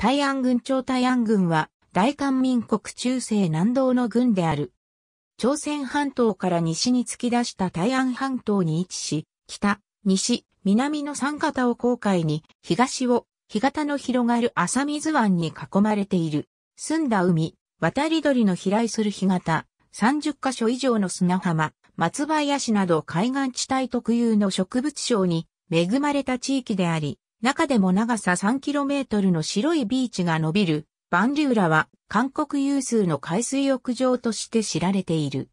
大安軍朝大安軍は、大韓民国中世南道の軍である。朝鮮半島から西に突き出した大安半島に位置し、北、西、南の三方を航海に、東を、干潟の広がる浅水湾に囲まれている。澄んだ海、渡り鳥の飛来する干潟、30カ所以上の砂浜、松林など海岸地帯特有の植物床に恵まれた地域であり、中でも長さ 3km の白いビーチが伸びる、バンリューラは韓国有数の海水浴場として知られている。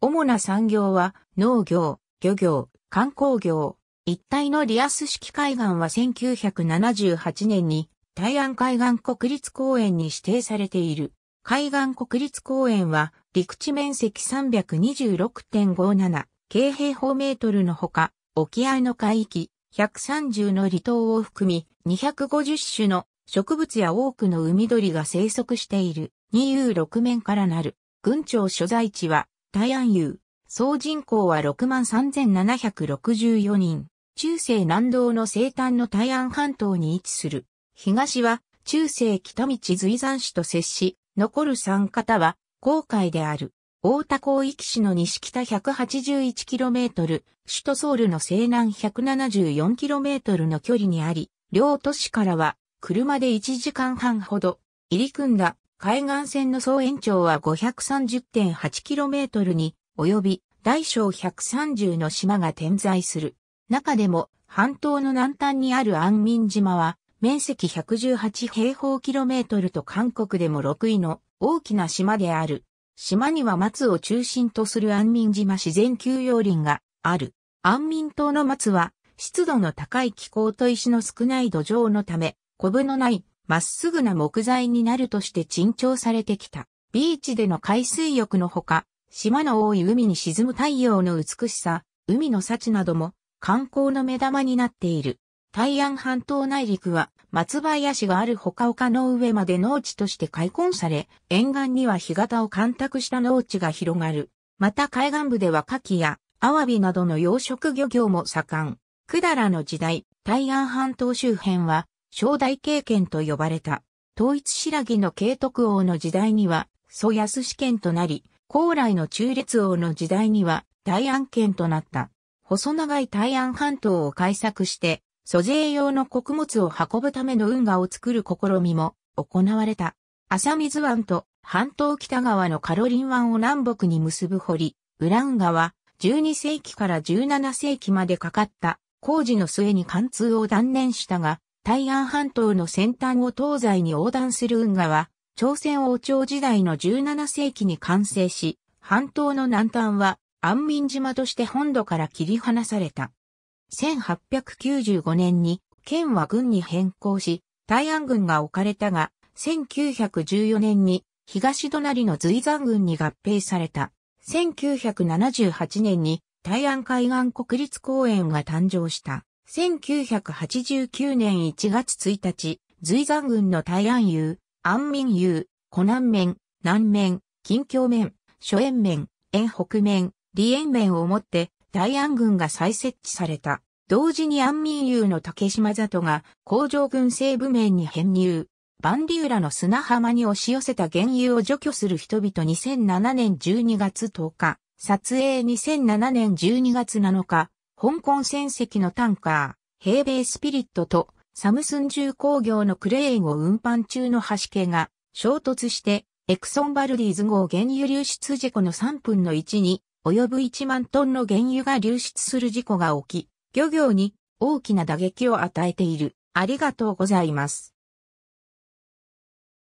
主な産業は農業、漁業、観光業。一帯のリアス式海岸は1978年に大安海岸国立公園に指定されている。海岸国立公園は陸地面積326.57平方メートルのほか、沖合の海域、130の離島を含み、250種の植物や多くの海鳥が生息している、二遊六面からなる。群長所在地は、大安遊。総人口は63,764人。中世南道の西端の大安半島に位置する。東は、中世北道随山市と接し、残る三方は、航海である。大田港域市の西北 181km、首都ソウルの西南 174km の距離にあり、両都市からは車で1時間半ほど入り組んだ海岸線の総延長は 530.8km に及び大小130の島が点在する。中でも半島の南端にある安民島は面積118平方キロメートルと韓国でも6位の大きな島である。島には松を中心とする安民島自然休養林がある。安民島の松は湿度の高い気候と石の少ない土壌のため、コブのないまっすぐな木材になるとして珍重されてきた。ビーチでの海水浴のほか、島の多い海に沈む太陽の美しさ、海の幸なども観光の目玉になっている。大安半島内陸は松林があるほか丘の上まで農地として開墾され、沿岸には干潟を干拓した農地が広がる。また海岸部では牡蠣やアワビなどの養殖漁業も盛ん。百済の時代、大安半島周辺は、正代経験と呼ばれた。統一白木の慶徳王の時代には、蘇安試験となり、高麗の中列王の時代には、大安県となった。細長い大安半島を開削して、租税用の穀物を運ぶための運河を作る試みも行われた。浅水湾と半島北側のカロリン湾を南北に結ぶ堀、裏運河は12世紀から17世紀までかかった工事の末に貫通を断念したが、対岸半島の先端を東西に横断する運河は、朝鮮王朝時代の17世紀に完成し、半島の南端は安民島として本土から切り離された。1895年に県は軍に変更し、大安軍が置かれたが、1914年に東隣の随山軍に合併された。1978年に大安海岸国立公園が誕生した。1989年1月1日、随山軍の大安遊、安民遊、湖南面、南面、近京面、諸縁面、沿北面、離縁面をもって大安軍が再設置された。同時に安民友の竹島里が工場軍西部面に編入。万里浦の砂浜に押し寄せた原油を除去する人々2007年12月10日、撮影2007年12月7日、香港船籍のタンカー、平米スピリットとサムスン重工業のクレーンを運搬中の橋家が衝突してエクソンバルディーズ号原油流出事故の3分の1に及ぶ1万トンの原油が流出する事故が起き、漁業に大きな打撃を与えている。ありがとうございます。